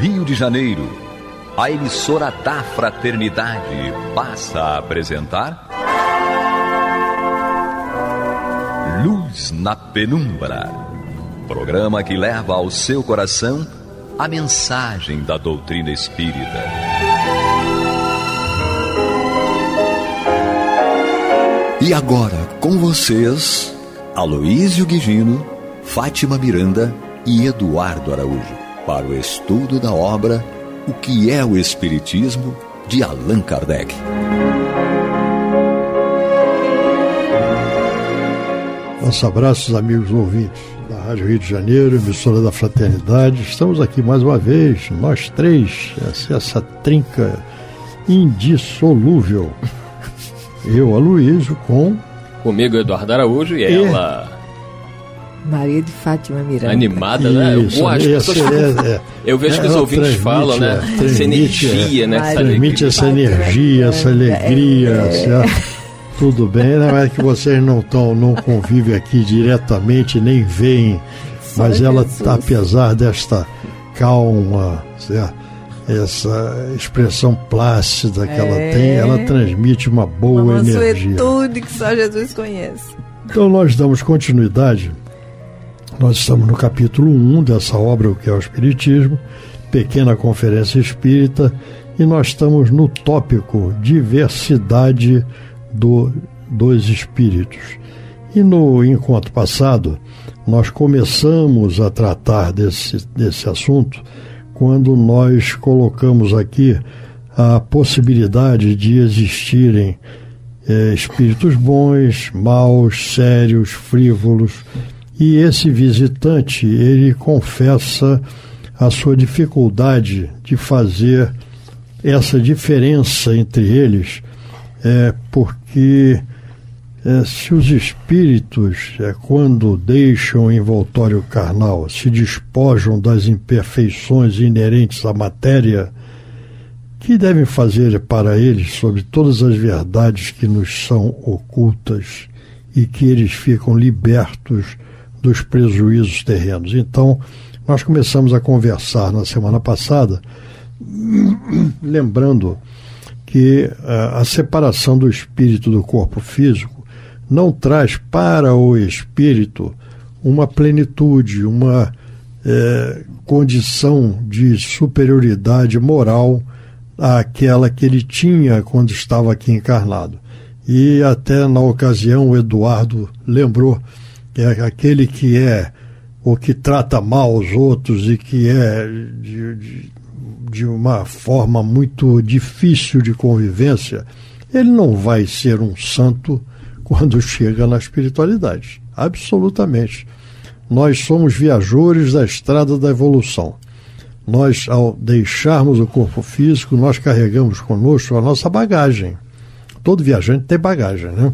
Rio de Janeiro, a emissora da Fraternidade passa a apresentar. Luz na Penumbra programa que leva ao seu coração a mensagem da doutrina espírita. E agora, com vocês, Aloísio Guigino, Fátima Miranda e Eduardo Araújo para o estudo da obra O que é o Espiritismo de Allan Kardec. Nosso abraço, amigos ouvintes da Rádio Rio de Janeiro, emissora da Fraternidade. Estamos aqui mais uma vez, nós três, essa, essa trinca indissolúvel. Eu, Aloysio, com. Comigo, Eduardo Araújo, e, e ela, Maria de Fátima Miranda. Animada, né? Isso, eu, acho, isso, pessoas, é, é, eu vejo é, que os é, ouvintes falam, é, né? Essa energia, né? É. transmite essa energia, essa alegria, certo? Tudo bem, né? Mas que vocês não estão, não convivem aqui diretamente, nem veem. Mas Só ela, tá, apesar desta calma, certo? essa expressão plácida que é, ela tem, ela transmite uma boa uma energia. Uma que só Jesus conhece. Então nós damos continuidade nós estamos no capítulo 1 dessa obra, o que é o Espiritismo, Pequena Conferência Espírita, e nós estamos no tópico Diversidade do, dos Espíritos. E no encontro passado, nós começamos a tratar desse, desse assunto quando nós colocamos aqui a possibilidade de existirem é, espíritos bons, maus, sérios, frívolos e esse visitante, ele confessa a sua dificuldade de fazer essa diferença entre eles, é porque é, se os espíritos, é, quando deixam o envoltório carnal, se despojam das imperfeições inerentes à matéria, que devem fazer para eles sobre todas as verdades que nos são ocultas e que eles ficam libertos dos prejuízos terrenos. Então, nós começamos a conversar na semana passada, lembrando que a, eh, a separação do espírito do corpo físico não traz para o espírito uma plenitude, uma é, condição de superioridade moral àquela que ele tinha quando estava aqui encarnado. E até na ocasião o Eduardo lembrou que é aquele que é ou que trata mal os outros e que é de, de, de uma forma muito difícil de convivência, ele não vai ser um santo quando chega na espiritualidade. Absolutamente. Nós somos viajores da estrada da evolução. Nós, ao deixarmos o corpo físico, nós carregamos conosco a nossa bagagem. Todo viajante tem bagagem, né?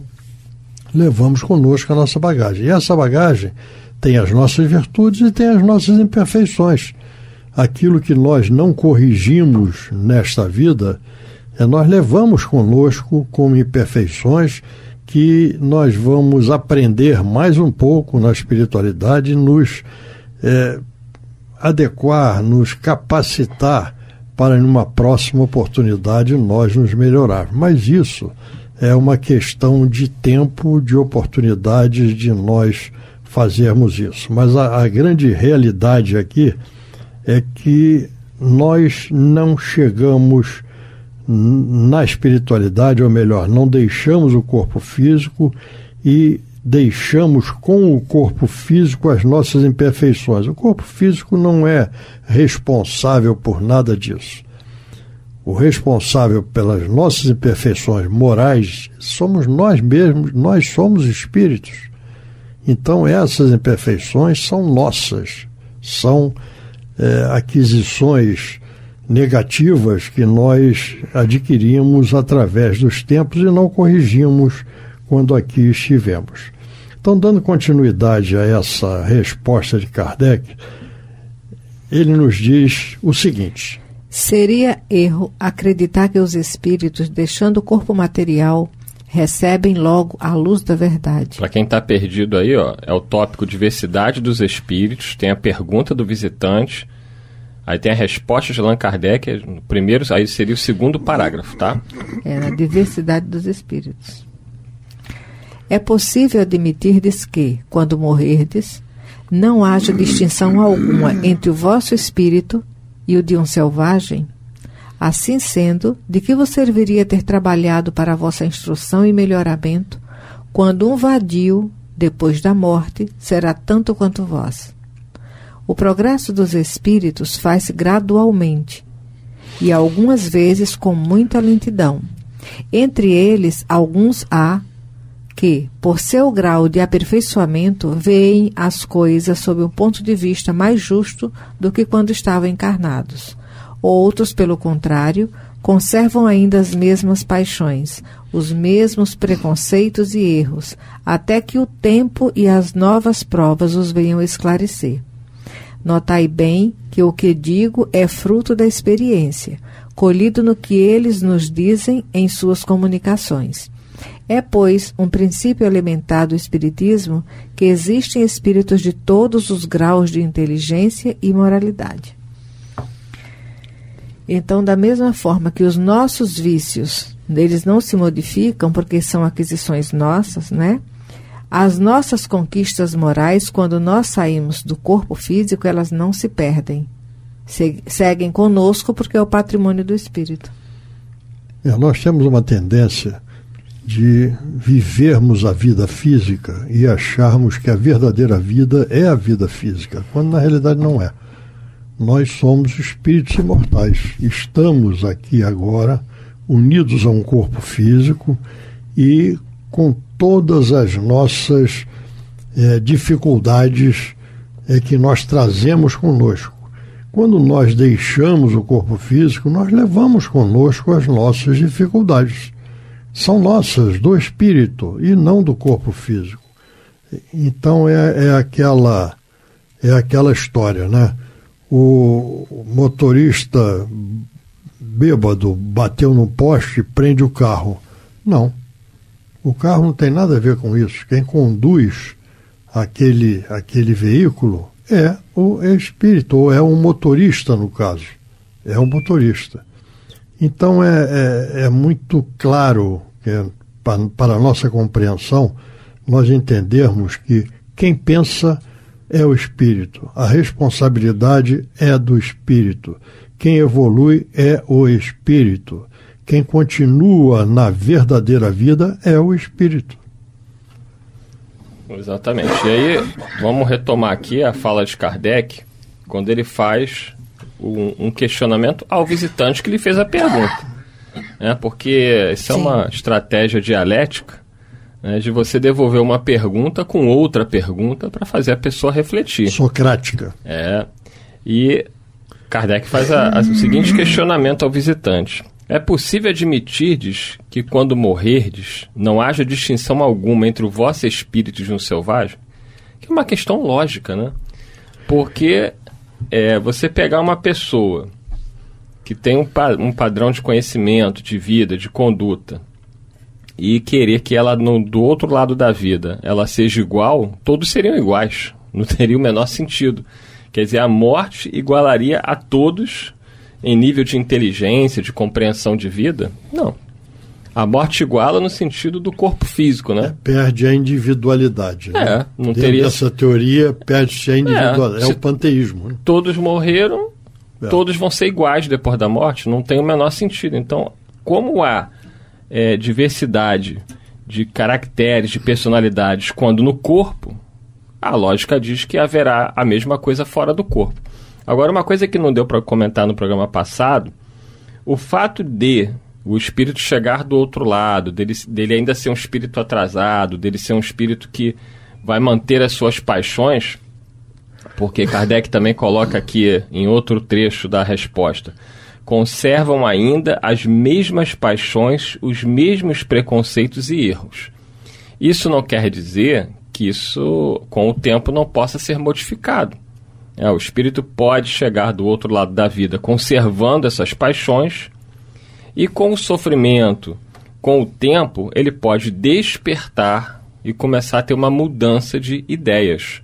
levamos conosco a nossa bagagem. E essa bagagem tem as nossas virtudes e tem as nossas imperfeições. Aquilo que nós não corrigimos nesta vida, é nós levamos conosco como imperfeições que nós vamos aprender mais um pouco na espiritualidade, nos é, adequar, nos capacitar para, numa próxima oportunidade, nós nos melhorarmos. Mas isso é uma questão de tempo, de oportunidades de nós fazermos isso. Mas a, a grande realidade aqui é que nós não chegamos na espiritualidade, ou melhor, não deixamos o corpo físico e deixamos com o corpo físico as nossas imperfeições. O corpo físico não é responsável por nada disso o responsável pelas nossas imperfeições morais somos nós mesmos, nós somos espíritos. Então, essas imperfeições são nossas, são é, aquisições negativas que nós adquirimos através dos tempos e não corrigimos quando aqui estivemos. Então, dando continuidade a essa resposta de Kardec, ele nos diz o seguinte. Seria erro acreditar que os espíritos, deixando o corpo material, recebem logo a luz da verdade. Para quem está perdido aí, ó, é o tópico Diversidade dos Espíritos, tem a pergunta do visitante, aí tem a resposta de Allan Kardec, é primeiro, aí seria o segundo parágrafo, tá? É, a diversidade dos espíritos. É possível admitirdes que, quando morrerdes, não haja distinção alguma entre o vosso espírito e o de um selvagem? Assim sendo, de que vos serviria ter trabalhado para a vossa instrução e melhoramento, quando um vadio, depois da morte, será tanto quanto vós? O progresso dos espíritos faz-se gradualmente, e algumas vezes com muita lentidão. Entre eles, alguns há que, por seu grau de aperfeiçoamento, veem as coisas sob um ponto de vista mais justo do que quando estavam encarnados. Outros, pelo contrário, conservam ainda as mesmas paixões, os mesmos preconceitos e erros, até que o tempo e as novas provas os venham esclarecer. Notai bem que o que digo é fruto da experiência, colhido no que eles nos dizem em suas comunicações. É, pois, um princípio alimentar do Espiritismo que existem espíritos de todos os graus de inteligência e moralidade. Então, da mesma forma que os nossos vícios, eles não se modificam porque são aquisições nossas, né? As nossas conquistas morais, quando nós saímos do corpo físico, elas não se perdem. Seguem conosco porque é o patrimônio do espírito. É, nós temos uma tendência de vivermos a vida física e acharmos que a verdadeira vida é a vida física, quando na realidade não é. Nós somos espíritos imortais, estamos aqui agora unidos a um corpo físico e com todas as nossas eh, dificuldades é que nós trazemos conosco. Quando nós deixamos o corpo físico, nós levamos conosco as nossas dificuldades são nossas, do espírito e não do corpo físico. Então é, é aquela é aquela história, né? O motorista bêbado bateu num poste e prende o carro. Não. O carro não tem nada a ver com isso. Quem conduz aquele, aquele veículo é o é espírito, ou é um motorista, no caso. É um motorista. Então é, é, é muito claro é, para, para a nossa compreensão nós entendermos que quem pensa é o espírito, a responsabilidade é do espírito, quem evolui é o espírito, quem continua na verdadeira vida é o espírito. Exatamente. E aí, vamos retomar aqui a fala de Kardec, quando ele faz um, um questionamento ao visitante que lhe fez a pergunta. Né? Porque isso é Sim. é uma estratégia dialética né? de você devolver uma pergunta com outra pergunta para fazer a pessoa refletir. Socrática. É. E Kardec faz a, a, o seguinte questionamento ao visitante. É possível admitirdes que quando morrerdes não haja distinção alguma entre o vosso espírito e um selvagem? Que é uma questão lógica, né? Porque é você pegar uma pessoa que tem um, pa um padrão de conhecimento, de vida, de conduta, e querer que ela, no, do outro lado da vida, ela seja igual, todos seriam iguais. Não teria o menor sentido. Quer dizer, a morte igualaria a todos em nível de inteligência, de compreensão de vida? Não, a morte iguala no sentido do corpo físico, né? É, perde a individualidade. Né? É, não Dentro teria. Essa teoria perde-se a individualidade. É, é o panteísmo. Né? Todos morreram, é. todos vão ser iguais depois da morte, não tem o menor sentido. Então, como há é, diversidade de caracteres, de personalidades, quando no corpo, a lógica diz que haverá a mesma coisa fora do corpo. Agora, uma coisa que não deu para comentar no programa passado, o fato de o espírito chegar do outro lado, dele, dele ainda ser um espírito atrasado, dele ser um espírito que vai manter as suas paixões, porque Kardec também coloca aqui em outro trecho da resposta. Conservam ainda as mesmas paixões, os mesmos preconceitos e erros. Isso não quer dizer que isso, com o tempo, não possa ser modificado. É, o espírito pode chegar do outro lado da vida conservando essas paixões, e com o sofrimento, com o tempo, ele pode despertar e começar a ter uma mudança de ideias.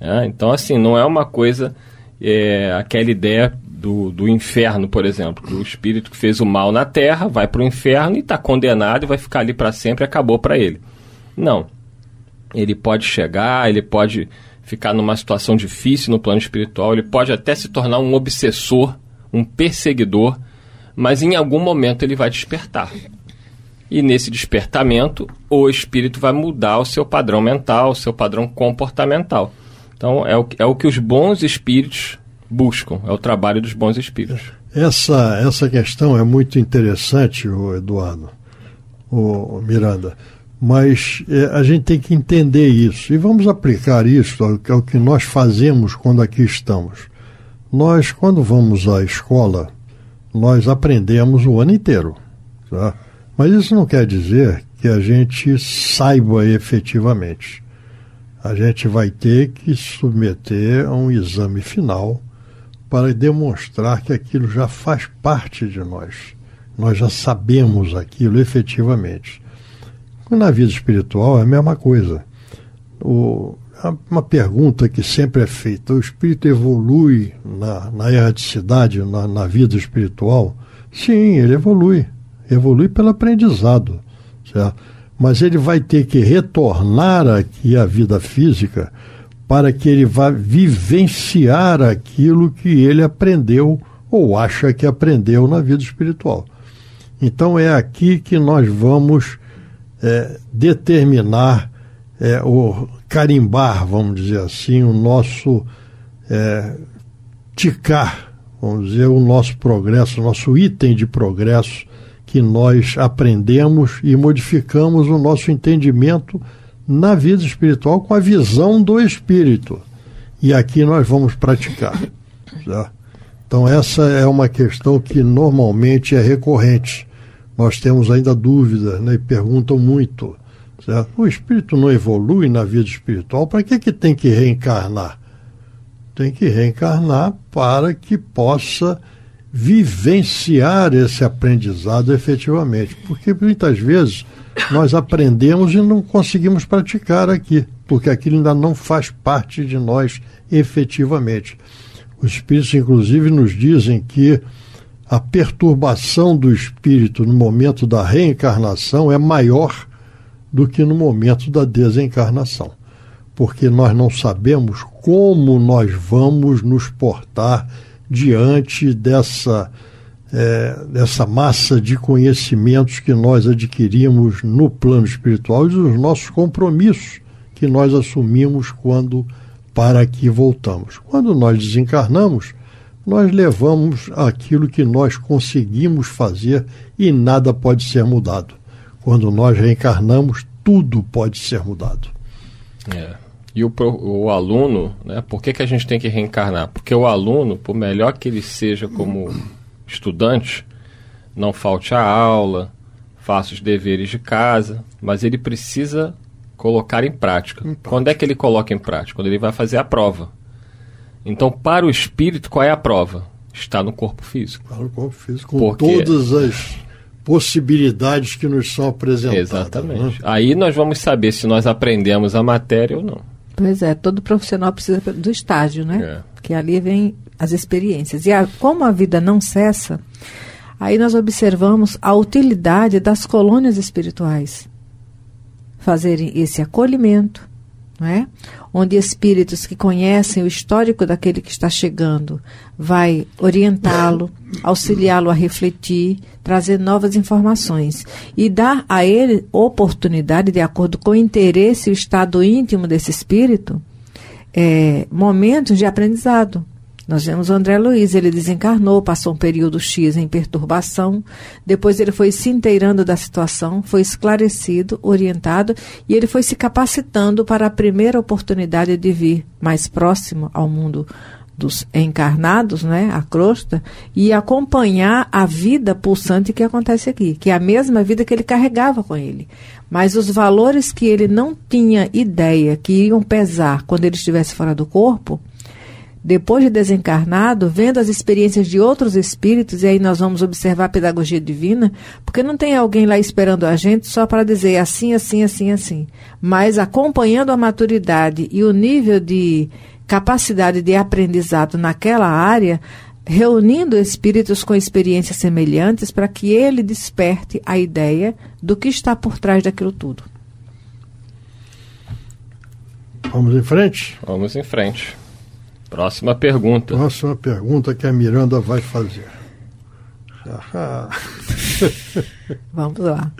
Né? Então, assim, não é uma coisa, é, aquela ideia do, do inferno, por exemplo, que o espírito que fez o mal na terra vai para o inferno e está condenado e vai ficar ali para sempre acabou para ele. Não. Ele pode chegar, ele pode ficar numa situação difícil no plano espiritual, ele pode até se tornar um obsessor, um perseguidor mas em algum momento ele vai despertar. E nesse despertamento, o espírito vai mudar o seu padrão mental, o seu padrão comportamental. Então, é o, é o que os bons espíritos buscam, é o trabalho dos bons espíritos. Essa, essa questão é muito interessante, o Eduardo, o Miranda, mas é, a gente tem que entender isso e vamos aplicar isso ao, ao que nós fazemos quando aqui estamos. Nós, quando vamos à escola, nós aprendemos o ano inteiro. Tá? Mas isso não quer dizer que a gente saiba efetivamente. A gente vai ter que submeter a um exame final para demonstrar que aquilo já faz parte de nós. Nós já sabemos aquilo efetivamente. Na vida espiritual é a mesma coisa. O, uma pergunta que sempre é feita: o espírito evolui na, na erraticidade, na, na vida espiritual? Sim, ele evolui. Evolui pelo aprendizado, certo? Mas ele vai ter que retornar aqui à vida física para que ele vá vivenciar aquilo que ele aprendeu ou acha que aprendeu na vida espiritual. Então é aqui que nós vamos é, determinar é, o carimbar, vamos dizer assim, o nosso é, ticar, vamos dizer, o nosso progresso, o nosso item de progresso que nós aprendemos e modificamos o nosso entendimento na vida espiritual com a visão do espírito. E aqui nós vamos praticar. Tá? Então, essa é uma questão que normalmente é recorrente. Nós temos ainda dúvidas né, e perguntam muito. Certo? O espírito não evolui na vida espiritual, para que, que tem que reencarnar? Tem que reencarnar para que possa vivenciar esse aprendizado efetivamente. Porque muitas vezes nós aprendemos e não conseguimos praticar aqui, porque aquilo ainda não faz parte de nós efetivamente. Os espíritos, inclusive, nos dizem que a perturbação do espírito no momento da reencarnação é maior do que no momento da desencarnação, porque nós não sabemos como nós vamos nos portar diante dessa, é, dessa massa de conhecimentos que nós adquirimos no plano espiritual e dos nossos compromissos que nós assumimos quando para aqui voltamos. Quando nós desencarnamos, nós levamos aquilo que nós conseguimos fazer e nada pode ser mudado. Quando nós reencarnamos, tudo pode ser mudado. É. E o, o aluno, né, por que, que a gente tem que reencarnar? Porque o aluno, por melhor que ele seja como estudante, não falte a aula, faça os deveres de casa, mas ele precisa colocar em prática. Então. Quando é que ele coloca em prática? Quando ele vai fazer a prova. Então, para o espírito, qual é a prova? Está no corpo físico. Está no corpo físico, com Porque... todas as possibilidades que nos são apresentadas. Né? Exatamente. Né? Aí nós vamos saber se nós aprendemos a matéria ou não. Pois é, todo profissional precisa do estágio, né? É. Que ali vem as experiências. E a, como a vida não cessa, aí nós observamos a utilidade das colônias espirituais fazerem esse acolhimento, não é? Onde espíritos que conhecem o histórico daquele que está chegando vai orientá-lo, auxiliá-lo a refletir, trazer novas informações e dar a ele oportunidade, de acordo com o interesse e o estado íntimo desse espírito, é, momentos de aprendizado. Nós vemos o André Luiz, ele desencarnou, passou um período X em perturbação, depois ele foi se inteirando da situação, foi esclarecido, orientado e ele foi se capacitando para a primeira oportunidade de vir mais próximo ao mundo dos encarnados, né, a crosta, e acompanhar a vida pulsante que acontece aqui, que é a mesma vida que ele carregava com ele. Mas os valores que ele não tinha ideia que iam pesar quando ele estivesse fora do corpo, depois de desencarnado, vendo as experiências de outros espíritos, e aí nós vamos observar a pedagogia divina, porque não tem alguém lá esperando a gente só para dizer assim, assim, assim, assim, mas acompanhando a maturidade e o nível de capacidade de aprendizado naquela área, reunindo espíritos com experiências semelhantes para que ele desperte a ideia do que está por trás daquilo tudo. Vamos em frente? Vamos em frente. Próxima pergunta. Próxima pergunta que a Miranda vai fazer. Ah, ah. Vamos lá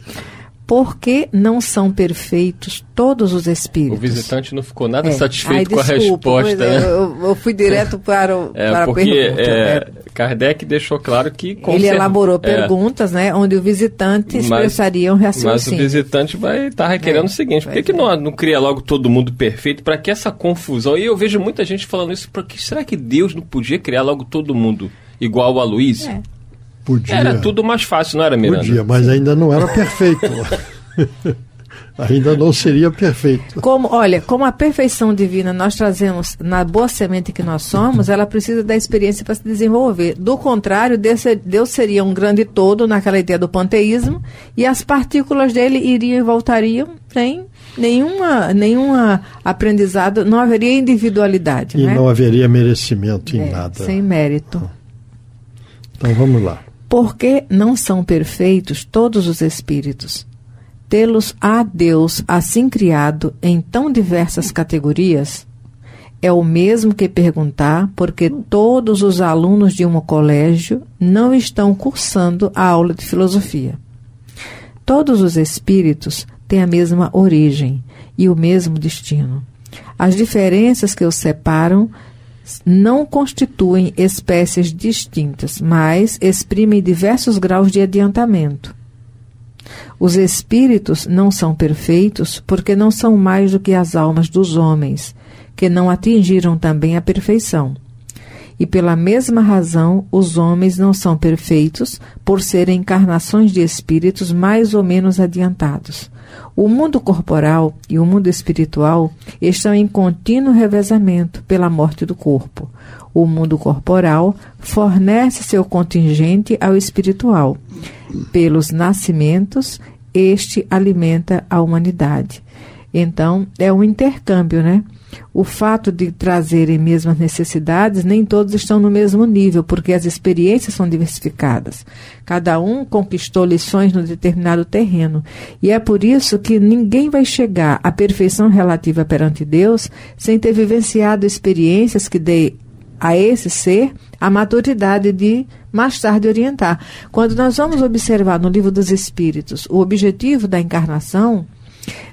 porque não são perfeitos todos os espíritos. O visitante não ficou nada é. satisfeito Ai, desculpa, com a resposta. É, né? Eu, eu, fui direto para, o, é, para porque, a pergunta. É, né? Kardec deixou claro que... Ele elaborou é. perguntas né, onde o visitante expressaria mas, um raciocínio. Mas o visitante vai estar tá requerendo é, o seguinte, por que, que não, não cria logo todo mundo perfeito? Para que essa confusão? E eu vejo muita gente falando isso, porque será que Deus não podia criar logo todo mundo igual a Luiz? É. Podia. Era tudo mais fácil, não era, Miranda? Podia, mas ainda não era perfeito. ainda não seria perfeito. Como, olha, como a perfeição divina nós trazemos na boa semente que nós somos, ela precisa da experiência para se desenvolver. Do contrário, Deus seria um grande todo naquela ideia do panteísmo e as partículas dele iriam e voltariam sem nenhuma, nenhuma aprendizado, não haveria individualidade. E né? não haveria merecimento em é, nada. Sem mérito. Então vamos lá. Porque não são perfeitos todos os espíritos. Tê-los a Deus assim criado em tão diversas categorias é o mesmo que perguntar porque todos os alunos de um colégio não estão cursando a aula de filosofia. Todos os espíritos têm a mesma origem e o mesmo destino. As diferenças que os separam não constituem espécies distintas, mas exprimem diversos graus de adiantamento. Os espíritos não são perfeitos porque não são mais do que as almas dos homens, que não atingiram também a perfeição. E pela mesma razão, os homens não são perfeitos por serem encarnações de espíritos mais ou menos adiantados. O mundo corporal e o mundo espiritual estão em contínuo revezamento pela morte do corpo. O mundo corporal fornece seu contingente ao espiritual. Pelos nascimentos, este alimenta a humanidade. Então, é um intercâmbio, né? o fato de trazerem mesmas necessidades, nem todos estão no mesmo nível, porque as experiências são diversificadas. Cada um conquistou lições no determinado terreno. E é por isso que ninguém vai chegar à perfeição relativa perante Deus sem ter vivenciado experiências que dê a esse ser a maturidade de mais tarde orientar. Quando nós vamos observar no livro dos Espíritos o objetivo da encarnação,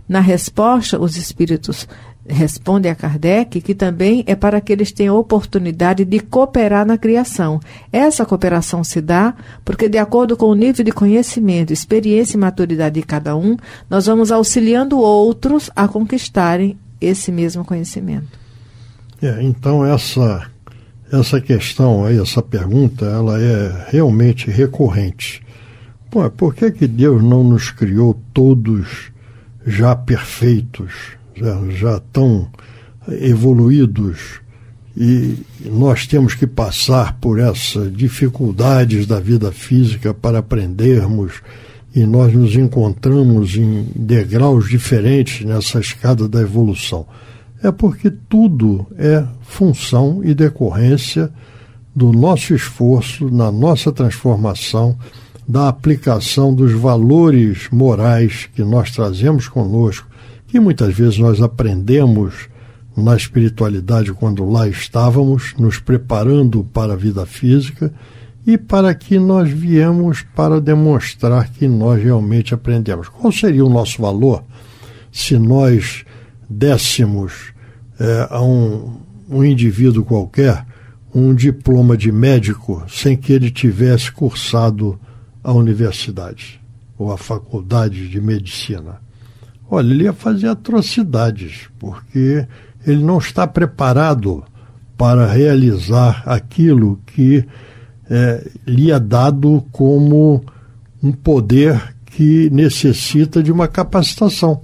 na resposta, os espíritos responde a Kardec, que também é para que eles tenham oportunidade de cooperar na criação. Essa cooperação se dá porque, de acordo com o nível de conhecimento, experiência e maturidade de cada um, nós vamos auxiliando outros a conquistarem esse mesmo conhecimento. É, então, essa, essa questão, aí, essa pergunta, ela é realmente recorrente. Pô, por que, que Deus não nos criou todos já perfeitos? já, já tão evoluídos e nós temos que passar por essas dificuldades da vida física para aprendermos e nós nos encontramos em degraus diferentes nessa escada da evolução. É porque tudo é função e decorrência do nosso esforço, na nossa transformação, da aplicação dos valores morais que nós trazemos conosco que muitas vezes nós aprendemos na espiritualidade quando lá estávamos, nos preparando para a vida física e para que nós viemos para demonstrar que nós realmente aprendemos. Qual seria o nosso valor se nós dessemos é, a um, um indivíduo qualquer um diploma de médico sem que ele tivesse cursado a universidade ou a faculdade de medicina? Olha, ele ia fazer atrocidades, porque ele não está preparado para realizar aquilo que é, lhe é dado como um poder que necessita de uma capacitação.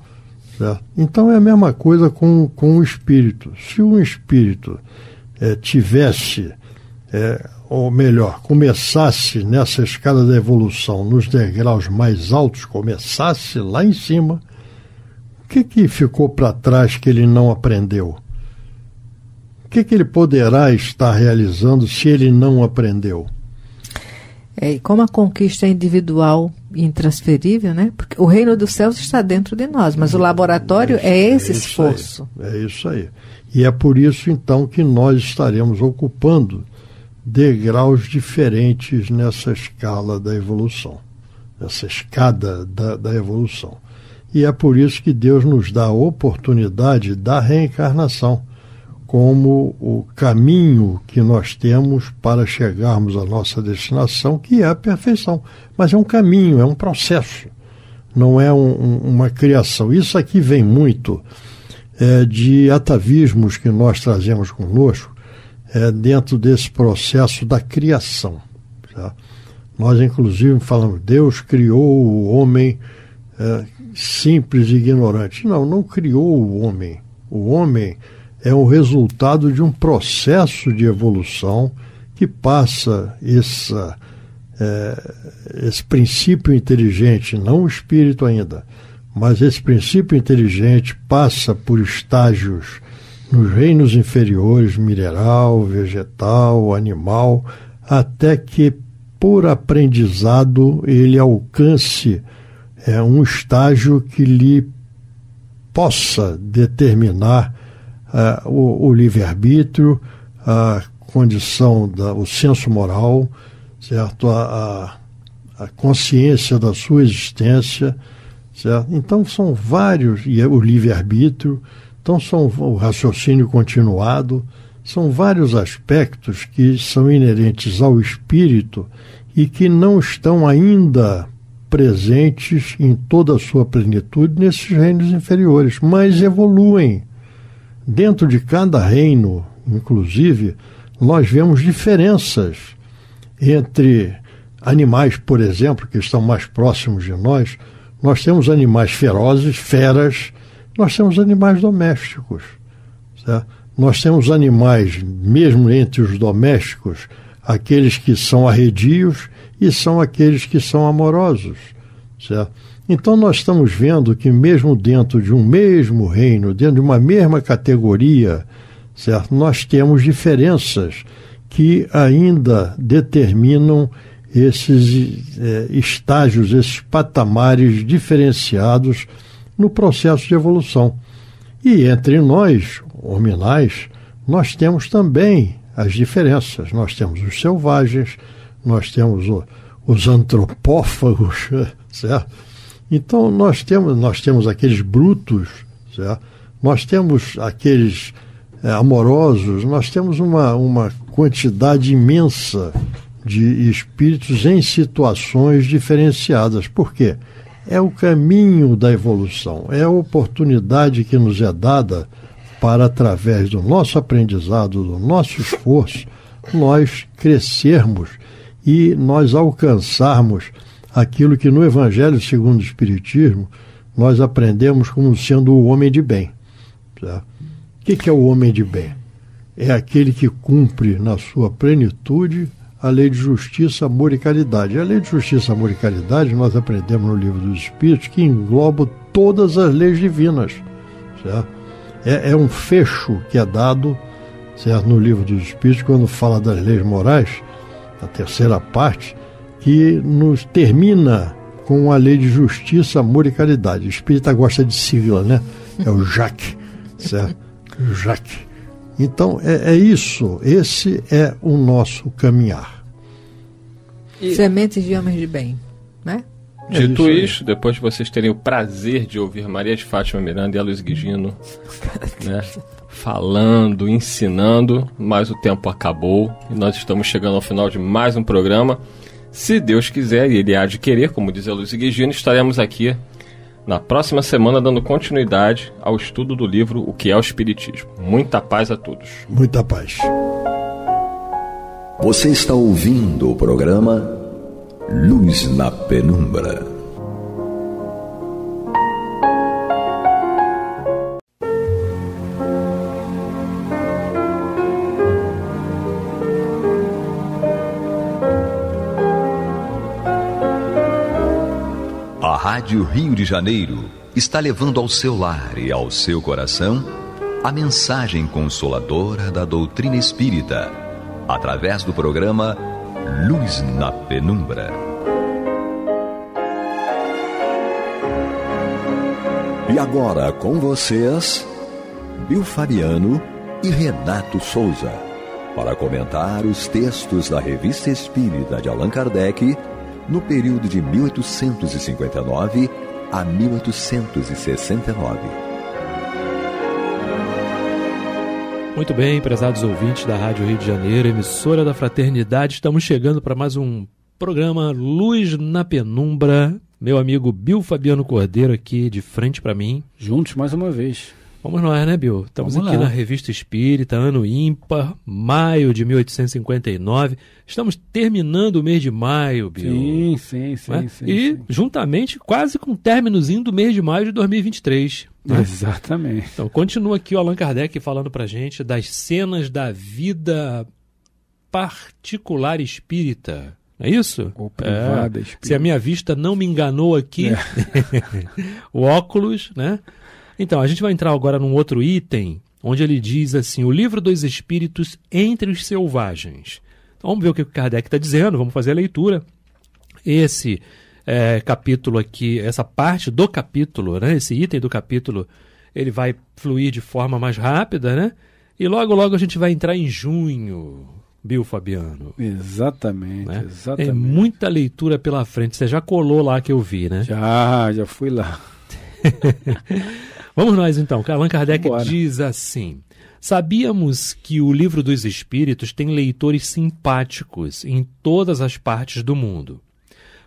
Certo? Então é a mesma coisa com, com o espírito. Se um espírito é, tivesse, é, ou melhor, começasse nessa escada da evolução, nos degraus mais altos, começasse lá em cima, o que, que ficou para trás que ele não aprendeu? O que, que ele poderá estar realizando se ele não aprendeu? É, como a conquista é individual e intransferível, né? Porque o reino dos céus está dentro de nós, mas o laboratório é, é esse é esforço. Aí, é isso aí. E é por isso, então, que nós estaremos ocupando degraus diferentes nessa escala da evolução, nessa escada da, da evolução. E é por isso que Deus nos dá a oportunidade da reencarnação como o caminho que nós temos para chegarmos à nossa destinação, que é a perfeição. Mas é um caminho, é um processo, não é um, uma criação. Isso aqui vem muito é, de atavismos que nós trazemos conosco é, dentro desse processo da criação. Tá? Nós, inclusive, falamos, Deus criou o homem. É, simples e ignorante. Não, não criou o homem. O homem é o resultado de um processo de evolução que passa essa, é, esse princípio inteligente, não o espírito ainda, mas esse princípio inteligente passa por estágios nos reinos inferiores, mineral, vegetal, animal, até que por aprendizado ele alcance é um estágio que lhe possa determinar uh, o, o livre-arbítrio, a condição, da, o senso moral, certo? A, a, a, consciência da sua existência, certo? Então são vários, e é o livre-arbítrio, então são o raciocínio continuado, são vários aspectos que são inerentes ao espírito e que não estão ainda presentes em toda a sua plenitude nesses reinos inferiores, mas evoluem. Dentro de cada reino, inclusive, nós vemos diferenças entre animais, por exemplo, que estão mais próximos de nós. Nós temos animais ferozes, feras, nós temos animais domésticos. Certo? Nós temos animais, mesmo entre os domésticos, aqueles que são arredios e são aqueles que são amorosos, certo? Então nós estamos vendo que mesmo dentro de um mesmo reino, dentro de uma mesma categoria, certo? Nós temos diferenças que ainda determinam esses eh, estágios, esses patamares diferenciados no processo de evolução. E entre nós, hominais, nós temos também as diferenças. Nós temos os selvagens, nós temos o, os antropófagos, certo? Então nós temos, nós temos aqueles brutos, certo? nós temos aqueles é, amorosos, nós temos uma, uma quantidade imensa de espíritos em situações diferenciadas. Por quê? É o caminho da evolução, é a oportunidade que nos é dada para, através do nosso aprendizado, do nosso esforço, nós crescermos e nós alcançarmos aquilo que no Evangelho segundo o Espiritismo nós aprendemos como sendo o homem de bem. Tá? O que é o homem de bem? É aquele que cumpre na sua plenitude a lei de justiça, amor e caridade. A lei de justiça, amor e caridade nós aprendemos no livro dos Espíritos que engloba todas as leis divinas. Certo? é, é um fecho que é dado certo? no livro dos Espíritos, quando fala das leis morais, a terceira parte, que nos termina com a lei de justiça, amor e caridade. O espírita gosta de sigla, né? É o Jacques, certo? Jacques. Então, é, é, isso. Esse é o nosso caminhar. E... Sementes de homens de bem, né? É Dito é isso, isso, depois de vocês terem o prazer de ouvir Maria de Fátima Miranda e a Luiz Guigino né, falando, ensinando, mas o tempo acabou e nós estamos chegando ao final de mais um programa. Se Deus quiser e Ele há de querer, como diz a Luiz Guigino, estaremos aqui na próxima semana dando continuidade ao estudo do livro O que é o Espiritismo. Muita paz a todos. Muita paz. Você está ouvindo o programa Luz na penumbra. A Rádio Rio de Janeiro está levando ao seu lar e ao seu coração a mensagem consoladora da doutrina espírita, através do programa Luz na penumbra. E agora com vocês, Bill Fabiano e Renato Souza, para comentar os textos da Revista Espírita de Allan Kardec no período de 1859 a 1869. Muito bem, prezados ouvintes da Rádio Rio de Janeiro, emissora da Fraternidade, estamos chegando para mais um programa Luz na Penumbra. Meu amigo Bill Fabiano Cordeiro aqui de frente para mim. Juntos mais uma vez. Vamos nós, né, Bill? Estamos Vamos aqui lá. na Revista Espírita, ano ímpar, maio de 1859. Estamos terminando o mês de maio, Bill. Sim, sim, sim. Né? sim e sim. juntamente, quase com o términozinho do mês de maio de 2023. Né? Exatamente. Então, continua aqui o Allan Kardec falando pra gente das cenas da vida particular espírita. É isso? Ou privada, é, se a minha vista não me enganou aqui, é. o óculos, né? Então, a gente vai entrar agora num outro item, onde ele diz assim: o livro dos espíritos entre os selvagens. Então, vamos ver o que o Kardec está dizendo, vamos fazer a leitura. Esse é, capítulo aqui, essa parte do capítulo, né, esse item do capítulo, ele vai fluir de forma mais rápida, né? E logo, logo a gente vai entrar em junho, Bill Fabiano. Exatamente, né? exatamente. É muita leitura pela frente. Você já colou lá que eu vi, né? Já, já fui lá. Vamos nós então. Allan Kardec Bora. diz assim: Sabíamos que o Livro dos Espíritos tem leitores simpáticos em todas as partes do mundo.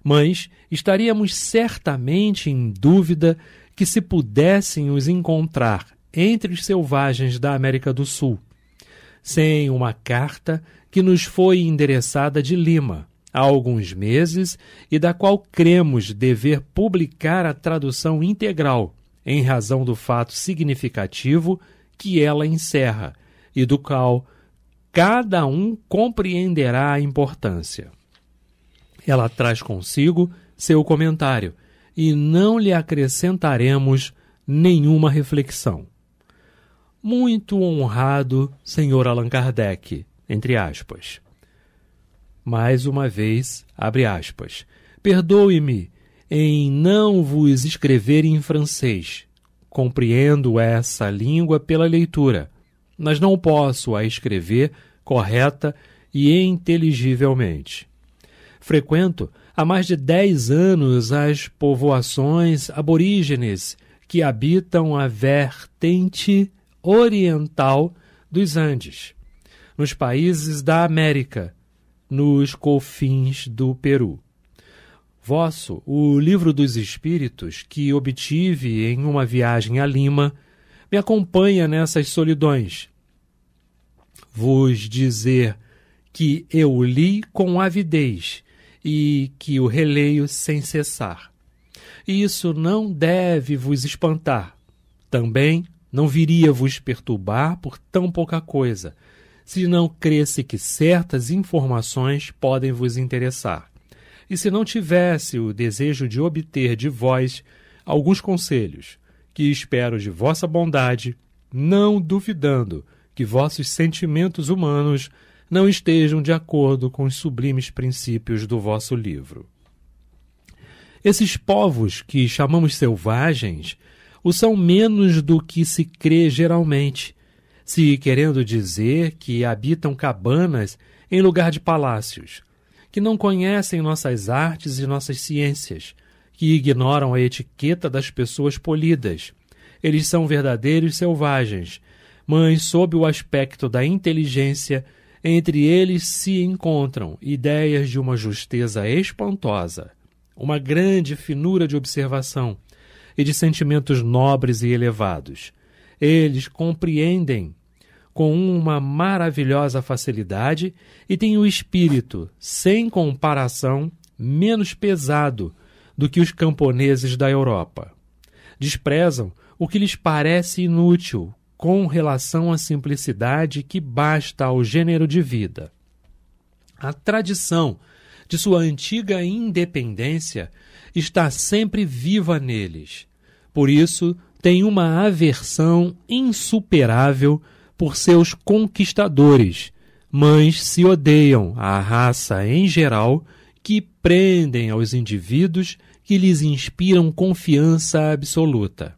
Mas estaríamos certamente em dúvida que se pudessem os encontrar entre os selvagens da América do Sul, sem uma carta que nos foi endereçada de Lima há alguns meses e da qual cremos dever publicar a tradução integral em razão do fato significativo que ela encerra e do qual cada um compreenderá a importância. Ela traz consigo seu comentário e não lhe acrescentaremos nenhuma reflexão. Muito honrado, senhor Allan Kardec, entre aspas. Mais uma vez, abre aspas. Perdoe-me em não vos escrever em francês. Compreendo essa língua pela leitura, mas não posso a escrever correta e inteligivelmente. Frequento há mais de dez anos as povoações aborígenes que habitam a vertente oriental dos Andes, nos países da América, nos confins do Peru vosso o Livro dos Espíritos, que obtive em uma viagem a Lima, me acompanha nessas solidões. Vos dizer que eu li com avidez e que o releio sem cessar. E isso não deve vos espantar. Também não viria vos perturbar por tão pouca coisa, se não cresse que certas informações podem vos interessar e se não tivesse o desejo de obter de vós alguns conselhos, que espero de vossa bondade, não duvidando que vossos sentimentos humanos não estejam de acordo com os sublimes princípios do vosso livro. Esses povos que chamamos selvagens o são menos do que se crê geralmente, se querendo dizer que habitam cabanas em lugar de palácios, que não conhecem nossas artes e nossas ciências, que ignoram a etiqueta das pessoas polidas. Eles são verdadeiros selvagens, mas sob o aspecto da inteligência, entre eles se encontram ideias de uma justeza espantosa, uma grande finura de observação e de sentimentos nobres e elevados. Eles compreendem com uma maravilhosa facilidade e tem o espírito, sem comparação, menos pesado do que os camponeses da Europa. Desprezam o que lhes parece inútil com relação à simplicidade que basta ao gênero de vida. A tradição de sua antiga independência está sempre viva neles. Por isso, tem uma aversão insuperável por seus conquistadores, mas se odeiam à raça em geral que prendem aos indivíduos que lhes inspiram confiança absoluta.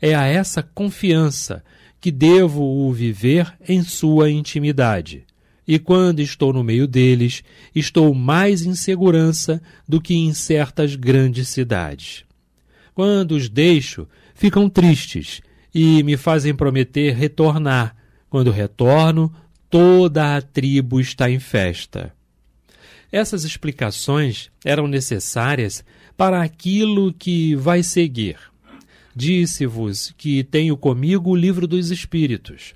É a essa confiança que devo o viver em sua intimidade. E quando estou no meio deles, estou mais em segurança do que em certas grandes cidades. Quando os deixo, ficam tristes e me fazem prometer retornar. Quando retorno, toda a tribo está em festa. Essas explicações eram necessárias para aquilo que vai seguir. Disse-vos que tenho comigo o livro dos Espíritos.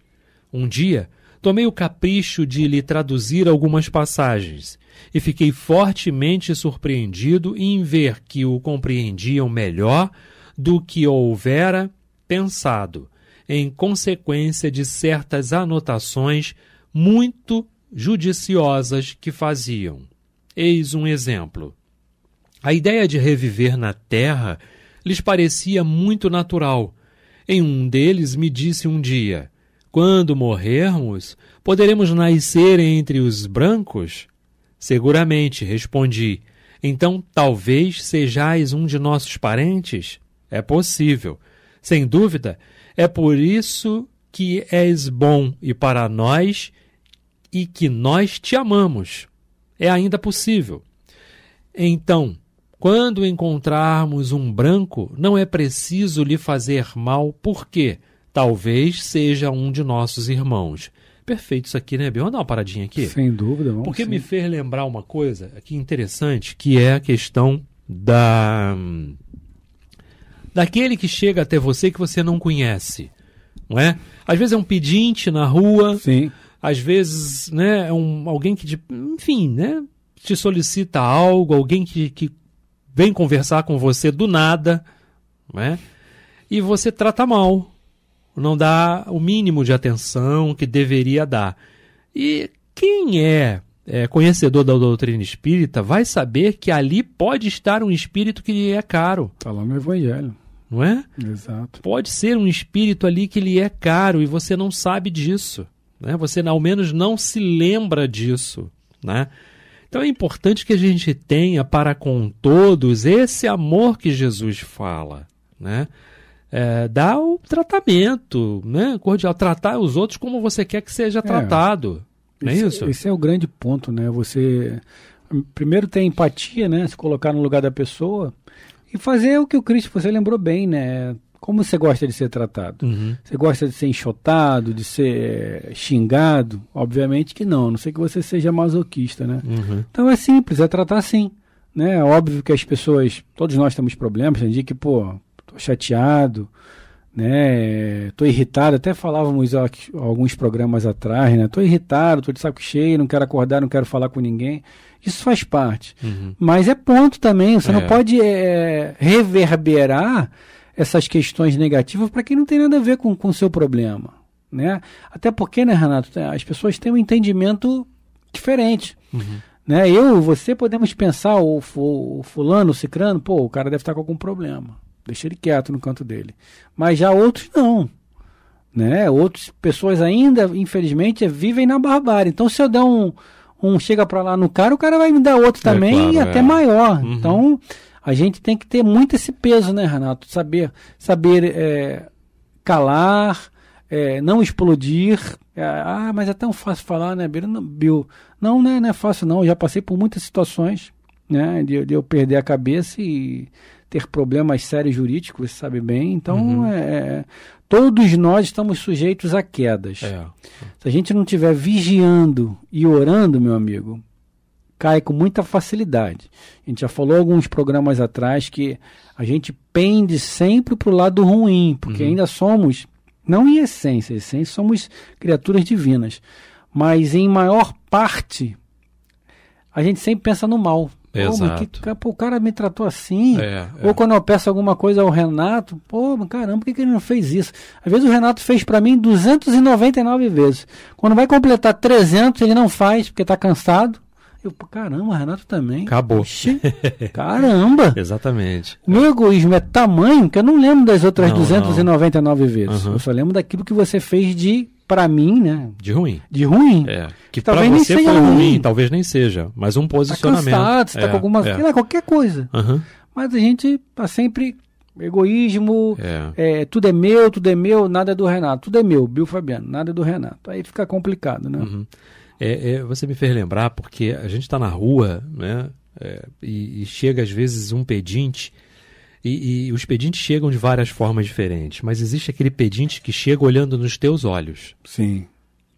Um dia, tomei o capricho de lhe traduzir algumas passagens e fiquei fortemente surpreendido em ver que o compreendiam melhor do que houvera pensado em consequência de certas anotações muito judiciosas que faziam. Eis um exemplo. A ideia de reviver na terra lhes parecia muito natural. Em um deles me disse um dia: Quando morrermos, poderemos nascer entre os brancos? Seguramente, respondi. Então talvez sejais um de nossos parentes? É possível sem dúvida. É por isso que és bom e para nós e que nós te amamos. É ainda possível. Então, quando encontrarmos um branco, não é preciso lhe fazer mal, porque talvez seja um de nossos irmãos. Perfeito isso aqui, né, Bion? Dá uma paradinha aqui. Sem dúvida. Vamos porque sim. me fez lembrar uma coisa aqui interessante, que é a questão da daquele que chega até você que você não conhece, não é? Às vezes é um pedinte na rua, Sim. às vezes né, é um, alguém que, enfim, né, te solicita algo, alguém que, que vem conversar com você do nada, não é? E você trata mal, não dá o mínimo de atenção que deveria dar. E quem é, é, conhecedor da doutrina espírita vai saber que ali pode estar um espírito que é caro. Está lá no Evangelho não é? Exato. Pode ser um espírito ali que ele é caro e você não sabe disso, né? Você ao menos não se lembra disso, né? Então é importante que a gente tenha para com todos esse amor que Jesus fala, né? É, dá o tratamento, né? Cordial, tratar os outros como você quer que seja é, tratado. Não é esse, é, isso? Esse é o grande ponto, né? Você primeiro tem empatia, né? Se colocar no lugar da pessoa e fazer o que o Cristo, você lembrou bem, né? Como você gosta de ser tratado? Uhum. Você gosta de ser enxotado, de ser xingado? Obviamente que não, a não sei que você seja masoquista, né? Uhum. Então é simples, é tratar assim. Né? É óbvio que as pessoas, todos nós temos problemas, tem dia que, pô, tô chateado, né? Tô irritado, até falávamos ó, alguns programas atrás, né? Tô irritado, tô de saco cheio, não quero acordar, não quero falar com ninguém. Isso faz parte. Uhum. Mas é ponto também, você é. não pode é, reverberar essas questões negativas para quem não tem nada a ver com o seu problema, né? Até porque, né, Renato, as pessoas têm um entendimento diferente. Uhum. Né? Eu, você, podemos pensar, o fulano, o cicrano, pô, o cara deve estar com algum problema deixa ele quieto no canto dele. Mas já outros não. Né? Outras pessoas ainda, infelizmente, vivem na barbárie. Então, se eu der um, um chega para lá no cara, o cara vai me dar outro é, também claro, e até é. maior. Uhum. Então, a gente tem que ter muito esse peso, né, Renato? Saber, saber é, calar, é, não explodir. É, ah, mas é tão fácil falar, né, Bill? Não, né, não é fácil não. Eu já passei por muitas situações né, de, de eu perder a cabeça e ter problemas sérios jurídicos, você sabe bem. Então, uhum. É, é, todos nós estamos sujeitos a quedas. É. Se a gente não estiver vigiando e orando, meu amigo, cai com muita facilidade. A gente já falou alguns programas atrás que a gente pende sempre para o lado ruim, porque uhum. ainda somos, não em essência, em essência somos criaturas divinas, mas em maior parte a gente sempre pensa no mal. Exato. Pô, que, pô, o cara me tratou assim. É, é. Ou é. quando eu peço alguma coisa ao Renato, pô, caramba, por que, que ele não fez isso? Às vezes o Renato fez para mim 299 vezes. Quando vai completar 300, ele não faz porque tá cansado. Eu, caramba, o Renato também. Acabou. Oxi, caramba. Exatamente. O meu egoísmo é tamanho que eu não lembro das outras não, 299 não. vezes. Uhum. Eu só lembro daquilo que você fez de para mim, né? De ruim. De ruim. É. Que talvez nem seja ruim. ruim. talvez nem seja, mas um tá posicionamento. Tá cansado, você tá é, tá com alguma, é. lá, qualquer coisa. Uhum. Mas a gente tá sempre egoísmo, é. é. tudo é meu, tudo é meu, nada é do Renato, tudo é meu, Bill Fabiano, nada é do Renato. Aí fica complicado, né? Uhum. É, é, você me fez lembrar porque a gente está na rua, né? e, e chega às vezes um pedinte e, e, os pedintes chegam de várias formas diferentes, mas existe aquele pedinte que chega olhando nos teus olhos. Sim.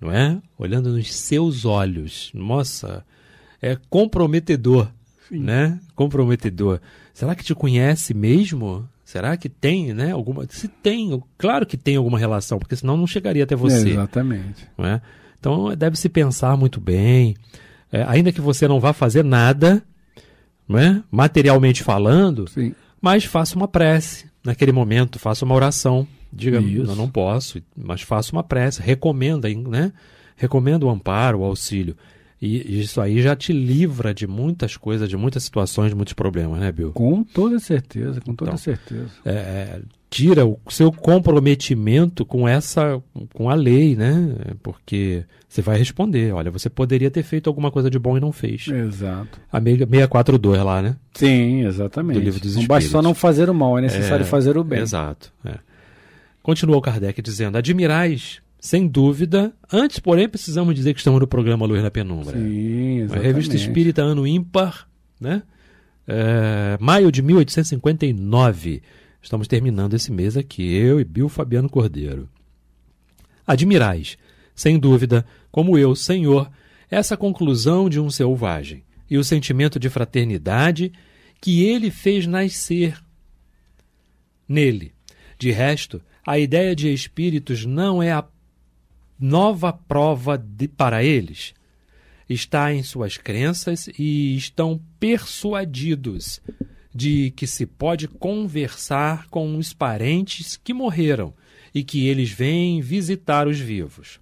Não é? Olhando nos seus olhos. Nossa, é comprometedor. Sim. Né? Comprometedor. Será que te conhece mesmo? Será que tem, né? Alguma. Se tem, claro que tem alguma relação, porque senão não chegaria até você. É, exatamente. Não é? Então deve se pensar muito bem. É, ainda que você não vá fazer nada, não é? materialmente falando, Sim. Mas faça uma prece naquele momento, faça uma oração. Diga, Isso. eu não posso, mas faça uma prece, recomenda, né? Recomenda o amparo, o auxílio. E isso aí já te livra de muitas coisas, de muitas situações, de muitos problemas, né, Bill? Com toda certeza, com toda então, certeza. É, é tira o seu comprometimento com essa com a lei, né? Porque você vai responder, olha, você poderia ter feito alguma coisa de bom e não fez. Exato. A 642 lá, né? Sim, exatamente. Do livro dos Não basta só não fazer o mal, é necessário é, fazer o bem. Exato. É. Continua o Kardec dizendo: "Admirais sem dúvida. Antes, porém, precisamos dizer que estamos no programa Luz na Penumbra. Sim, exatamente. A revista espírita ano ímpar, né? É, maio de 1859. Estamos terminando esse mês aqui, eu e Bill Fabiano Cordeiro. Admirais, sem dúvida, como eu, Senhor, essa conclusão de um selvagem e o sentimento de fraternidade que ele fez nascer nele. De resto, a ideia de espíritos não é a nova prova de, para eles. Está em suas crenças e estão persuadidos de que se pode conversar com os parentes que morreram e que eles vêm visitar os vivos.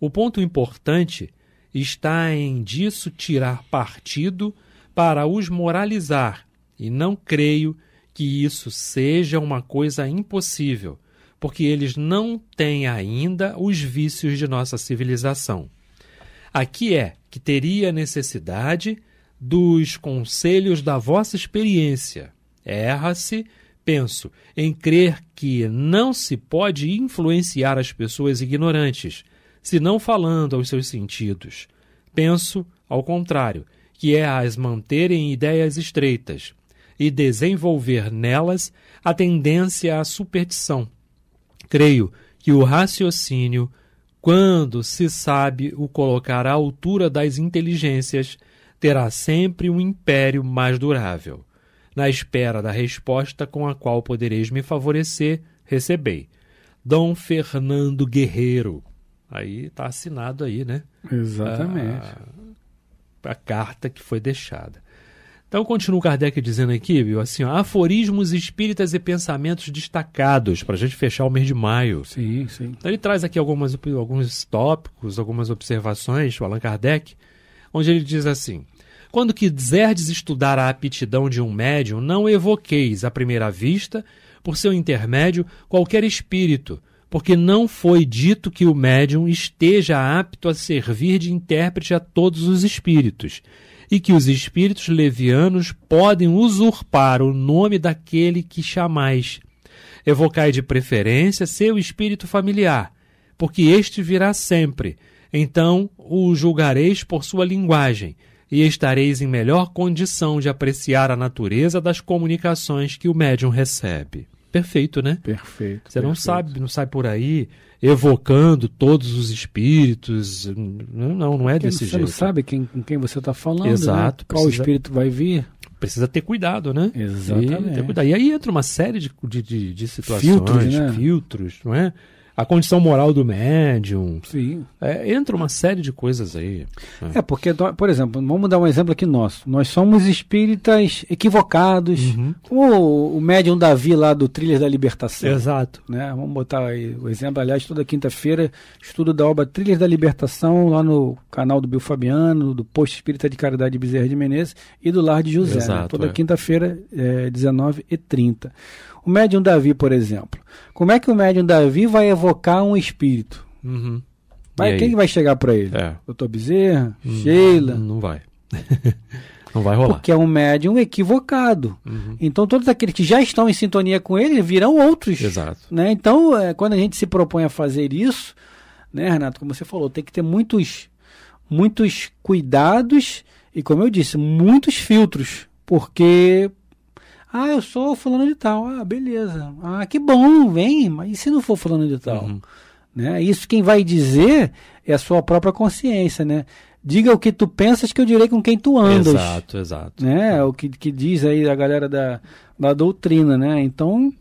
O ponto importante está em disso tirar partido para os moralizar, e não creio que isso seja uma coisa impossível, porque eles não têm ainda os vícios de nossa civilização. Aqui é que teria necessidade dos conselhos da vossa experiência. Erra-se, penso, em crer que não se pode influenciar as pessoas ignorantes, senão falando aos seus sentidos. Penso, ao contrário, que é as manter em ideias estreitas e desenvolver nelas a tendência à superstição. Creio que o raciocínio, quando se sabe o colocar à altura das inteligências, terá sempre um império mais durável. Na espera da resposta com a qual podereis me favorecer, recebei. Dom Fernando Guerreiro. Aí está assinado aí, né? Exatamente. A, a, carta que foi deixada. Então continua o Kardec dizendo aqui, viu, assim, ó, aforismos espíritas e pensamentos destacados, para a gente fechar o mês de maio. Sim, sim. Então ele traz aqui algumas, alguns tópicos, algumas observações, o Allan Kardec, onde ele diz assim, quando quiseres estudar a aptidão de um médium, não evoqueis à primeira vista, por seu intermédio, qualquer espírito, porque não foi dito que o médium esteja apto a servir de intérprete a todos os espíritos, e que os espíritos levianos podem usurpar o nome daquele que chamais. Evocai de preferência seu espírito familiar, porque este virá sempre, então o julgareis por sua linguagem e estareis em melhor condição de apreciar a natureza das comunicações que o médium recebe. Perfeito, né? Perfeito. Você perfeito. não sabe, não sai por aí evocando todos os espíritos. Não, não é desse você jeito. Você não sabe quem, com quem você está falando. Né? Exato. Né? Qual precisa, espírito vai vir? Precisa ter cuidado, né? Exatamente. E, ter cuidado. e aí entra uma série de, de, de, de situações, filtros, né? filtros, não é? a condição moral do médium. Sim. É, entra uma série de coisas aí. É. é. porque, por exemplo, vamos dar um exemplo aqui nosso. Nós somos espíritas equivocados, uhum. como o, o médium Davi lá do Trilhas da Libertação. Exato. Né? Vamos botar aí o exemplo, aliás, toda quinta-feira, estudo da obra Trilhas da Libertação, lá no canal do Bill Fabiano, do Posto Espírita de Caridade de Bezerra de Menezes e do Lar de José. Né? Exato, né? Toda é. quinta-feira, é, 19h30. O médium Davi, por exemplo. Como é que o médium Davi vai evocar um espírito? Uhum. Vai, quem vai chegar para ele? É. Doutor Bezerra? Hum, Sheila? Não vai. não vai rolar. Porque é um médium equivocado. Uhum. Então, todos aqueles que já estão em sintonia com ele virão outros. Exato. Né? Então, é, quando a gente se propõe a fazer isso, né, Renato, como você falou, tem que ter muitos, muitos cuidados e, como eu disse, muitos filtros. Porque ah, eu sou fulano de tal. Ah, beleza. Ah, que bom, vem. Mas e se não for fulano de tal? Uhum. Né? Isso quem vai dizer é a sua própria consciência, né? Diga o que tu pensas que eu direi com quem tu andas. Exato, exato. Né? É o que, que diz aí a galera da, da doutrina, né? Então,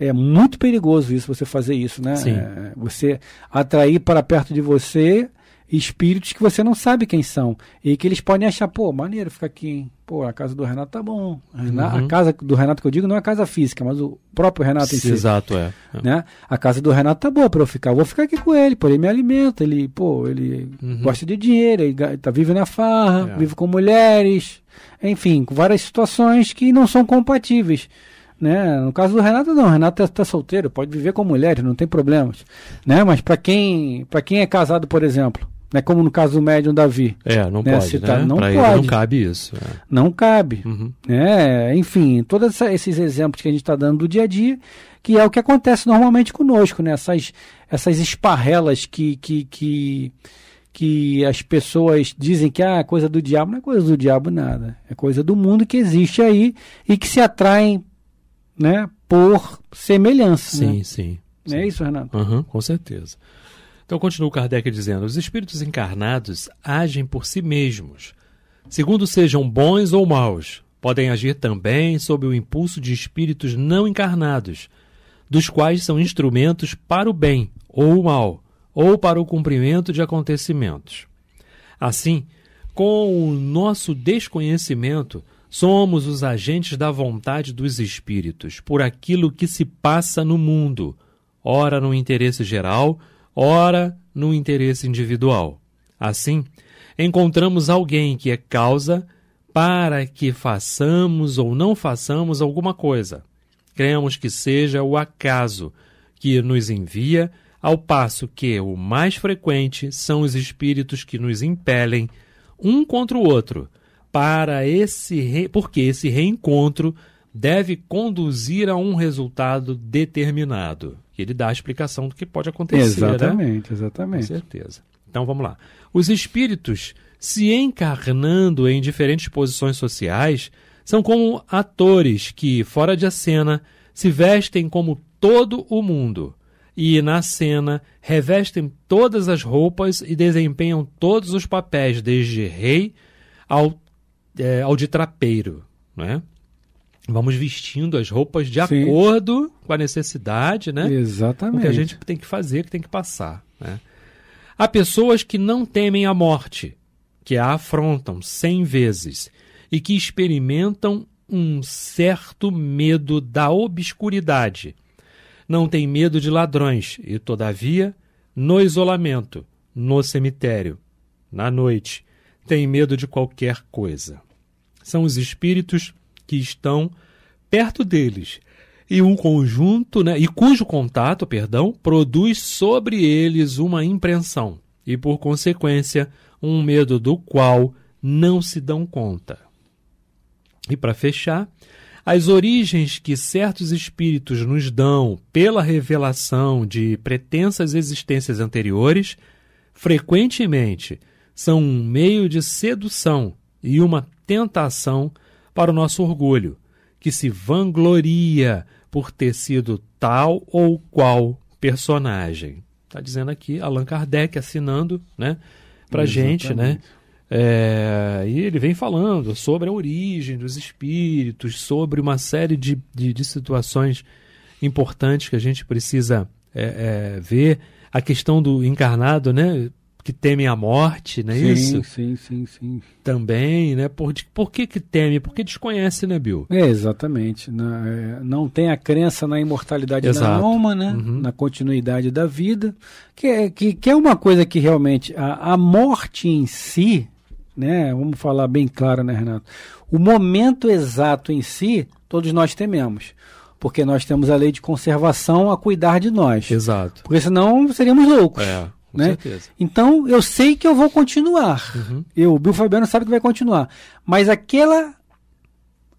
é muito perigoso isso, você fazer isso, né? Sim. É, você atrair para perto de você espíritos que você não sabe quem são. E que eles podem achar, pô, maneiro ficar aqui, hein? Pô, a casa do Renato tá bom. uhum. A casa do Renato que eu digo não é a casa física, mas o próprio Renato em si. Exato, é. é. Né? A casa do Renato tá boa para eu ficar. Eu vou ficar aqui com ele, pô, ele me alimenta, ele, pô, ele uhum. gosta de dinheiro, ele tá vive na farra, é. vive com mulheres, enfim, com várias situações que não são compatíveis. Né? No caso do Renato não, o Renato está tá solteiro, pode viver com mulheres, não tem problemas, né? Mas para quem, para quem é casado, por exemplo, né, como no caso do médium Davi. É, não né, pode. Citar, né? Não pode. não cabe isso. É. Não cabe. Uhum. É, enfim, todos esses exemplos que a gente está dando do dia a dia, que é o que acontece normalmente conosco, né? essas, essas esparrelas que, que, que, que as pessoas dizem que ah, é coisa do diabo. Não é coisa do diabo nada. É coisa do mundo que existe aí e que se atraem né, por semelhança. Né? Sim, né? sim. Não é isso, Renato? Uhum, com certeza. Então continua Kardec dizendo: os espíritos encarnados agem por si mesmos. Segundo sejam bons ou maus, podem agir também sob o impulso de espíritos não encarnados, dos quais são instrumentos para o bem ou o mal, ou para o cumprimento de acontecimentos. Assim, com o nosso desconhecimento, somos os agentes da vontade dos espíritos por aquilo que se passa no mundo, ora no interesse geral, ora no interesse individual. Assim, encontramos alguém que é causa para que façamos ou não façamos alguma coisa. Cremos que seja o acaso que nos envia, ao passo que o mais frequente são os espíritos que nos impelem um contra o outro, para esse re... porque esse reencontro deve conduzir a um resultado determinado. E ele dá a explicação do que pode acontecer. Né? Exatamente, né? exatamente. Com certeza. Então vamos lá. Os espíritos se encarnando em diferentes posições sociais são como atores que, fora de a cena, se vestem como todo o mundo e, na cena, revestem todas as roupas e desempenham todos os papéis, desde rei ao, é, ao de trapeiro. Não é? Vamos vestindo as roupas de Sim. acordo com a necessidade, né? Exatamente. O que a gente tem que fazer, que tem que passar. Né? Há pessoas que não temem a morte, que a afrontam cem vezes e que experimentam um certo medo da obscuridade. Não tem medo de ladrões e, todavia, no isolamento, no cemitério, na noite, tem medo de qualquer coisa. São os espíritos que estão perto deles e um conjunto, né, e cujo contato, perdão, produz sobre eles uma impressão e por consequência um medo do qual não se dão conta. E para fechar, as origens que certos espíritos nos dão pela revelação de pretensas existências anteriores, frequentemente são um meio de sedução e uma tentação para o nosso orgulho, que se vangloria por ter sido tal ou qual personagem. Está dizendo aqui Allan Kardec assinando né, para gente, né? É, e ele vem falando sobre a origem dos espíritos, sobre uma série de, de, de situações importantes que a gente precisa é, é, ver. A questão do encarnado, né? que temem a morte, não é sim, isso? Sim, sim, sim. Também, né? Por, por que, que teme? Porque desconhece, né, Bill? É, exatamente. Na, né? é, não tem a crença na imortalidade Exato. da alma, né? Uhum. Na continuidade da vida, que é, que, que é uma coisa que realmente a, a morte em si, né? Vamos falar bem claro, né, Renato? O momento exato em si, todos nós tememos porque nós temos a lei de conservação a cuidar de nós. Exato. Porque senão seríamos loucos. É. Com né? certeza. Então eu sei que eu vou continuar. Uhum. Eu, o Bill Fabiano sabe que vai continuar. Mas aquela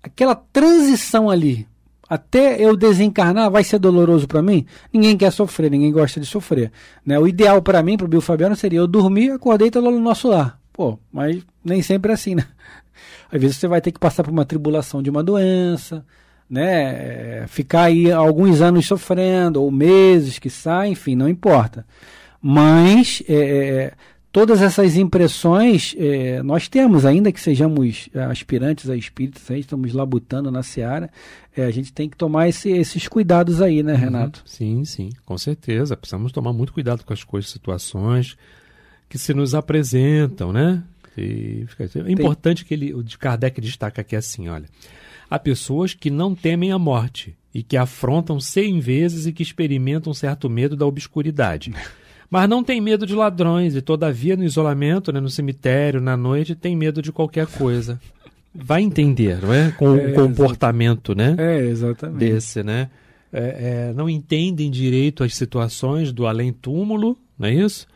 aquela transição ali até eu desencarnar vai ser doloroso para mim? Ninguém quer sofrer, ninguém gosta de sofrer. Né? O ideal para mim, para o Bill Fabiano, seria eu dormir, acordei e tá no nosso lar. Pô, mas nem sempre é assim, né? Às vezes você vai ter que passar por uma tribulação de uma doença, né? É, ficar aí alguns anos sofrendo, ou meses que saem, enfim, não importa. Mas é, é, é, todas essas impressões é, nós temos, ainda que sejamos é, aspirantes a espíritos, aí estamos labutando na seara, é, a gente tem que tomar esse, esses cuidados aí, né, uhum. Renato? Uhum, sim, sim, com certeza. Precisamos tomar muito cuidado com as coisas, situações que se nos apresentam, né? Assim, é importante que ele, o de Kardec destaca aqui assim, olha. Há pessoas que não temem a morte e que afrontam cem vezes e que experimentam certo medo da obscuridade. Mas não tem medo de ladrões e, todavia, no isolamento, né, no cemitério, na noite, tem medo de qualquer coisa. Vai entender, não é? Com é, o comportamento, né? É, exatamente. Desse, né? É, é, não entendem direito as situações do além-túmulo, não é isso?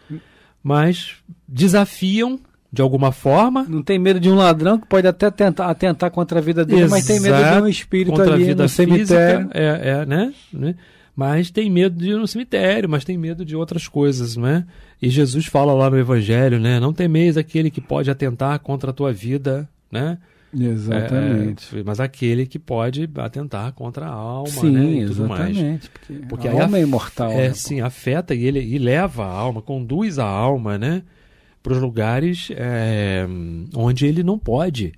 Mas desafiam de alguma forma. Não tem medo de um ladrão que pode até tentar atentar contra a vida dele, Exato, mas tem medo de um espírito contra ali a vida no física, cemitério. É, é, né? né? mas tem medo de ir no cemitério, mas tem medo de outras coisas, né? E Jesus fala lá no Evangelho, né? Não temeis aquele que pode atentar contra a tua vida, né? É, é, exatamente. É, mas aquele que pode atentar contra a alma, sim, né? E tudo exatamente. Mais. Porque, a alma é imortal. É, né, sim, afeta e, ele, e leva a alma, conduz a alma, né? Para os lugares é, onde ele não pode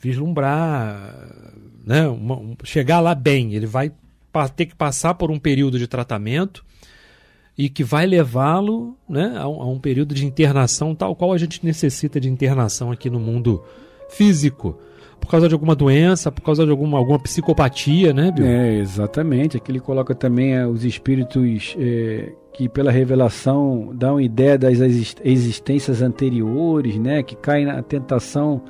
vislumbrar, né? Uma, um, chegar lá bem. Ele vai ter que passar por um período de tratamento e que vai levá-lo né, a um, a, um, período de internação tal qual a gente necessita de internação aqui no mundo físico. Por causa de alguma doença, por causa de alguma, alguma psicopatia, né, Bill? É, exatamente. Aqui ele coloca também é, os espíritos é, que, pela revelação, dão ideia das existências anteriores, né? Que caem na tentação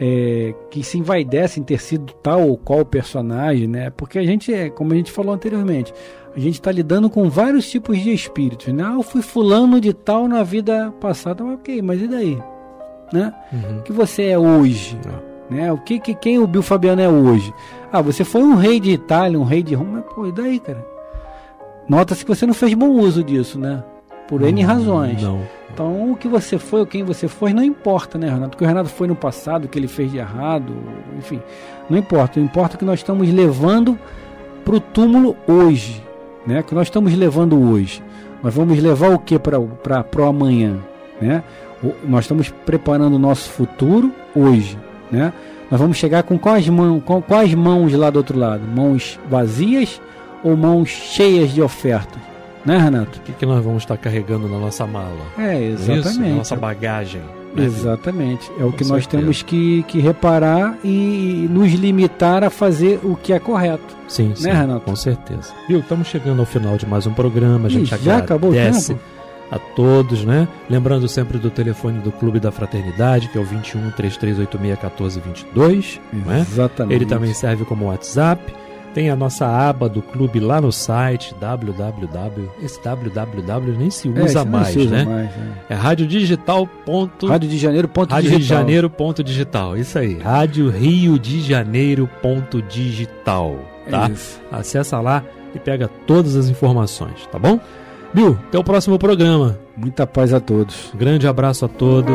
é, que se envaidece em ter sido tal ou qual personagem, né? Porque a gente é, como a gente falou anteriormente, a gente está lidando com vários tipos de espíritos, né? Ah, eu fui fulano de tal na vida passada, ok, mas e daí? Né? Uhum. O que você é hoje? Ah. Né? O que, que quem o Bill Fabiano é hoje? Ah, você foi um rei de Itália, um rei de Roma, mas, pô, e daí, cara? Nota-se que você não fez bom uso disso, né? por N razões. Não. Então, o que você foi ou quem você foi não importa, né, Renato? O que o Renato foi no passado, o que ele fez de errado, enfim, não importa. O importa é que nós estamos levando para o túmulo hoje, né? Que nós estamos levando hoje. Nós vamos levar o que para o amanhã, né? O, nós estamos preparando o nosso futuro hoje, né? Nós vamos chegar com quais mãos, com quais mãos lá do outro lado? Mãos vazias ou mãos cheias de ofertas? né, Renato? O que, que nós vamos estar carregando na nossa mala? É, exatamente. É isso? Na nossa bagagem. Né? Exatamente. É o Com que certeza. nós temos que, que reparar e nos limitar a fazer o que é correto. Sim, né, sim, Renato? Com certeza. Viu? Estamos chegando ao final de mais um programa. A gente Ih, já acabou o tempo? a todos, né? Lembrando sempre do telefone do Clube da Fraternidade, que é o 21 3386 1422. Exatamente. Né? Ele também serve como WhatsApp. Tem a nossa aba do clube lá no site www. Esse www nem se é, usa é, mais, se usa né? Mais, é. é radiodigital. Rádio de Janeiro. Ponto Rádio de Janeiro. Ponto digital. Isso aí. Rádio Rio de Janeiro. Ponto digital. É tá? É isso. Acessa lá e pega todas as informações, tá bom? Bill, até o próximo programa. Muita paz a todos. Grande abraço a todos.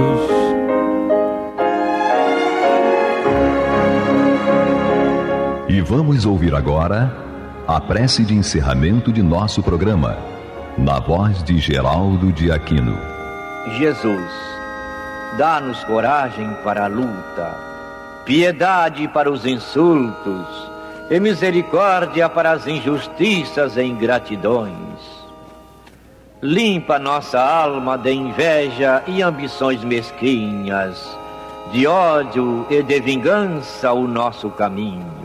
vamos ouvir agora a prece de encerramento de nosso programa, na voz de Geraldo de Aquino. Jesus, dá-nos coragem para a luta, piedade para os insultos e misericórdia para as injustiças e ingratidões. Limpa nossa alma de inveja e ambições mesquinhas, de ódio e de vingança o nosso caminho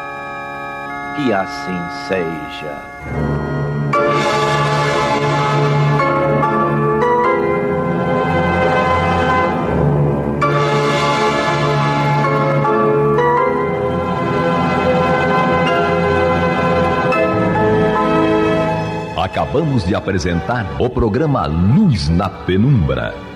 que assim seja. Acabamos de apresentar o programa Luz na Penumbra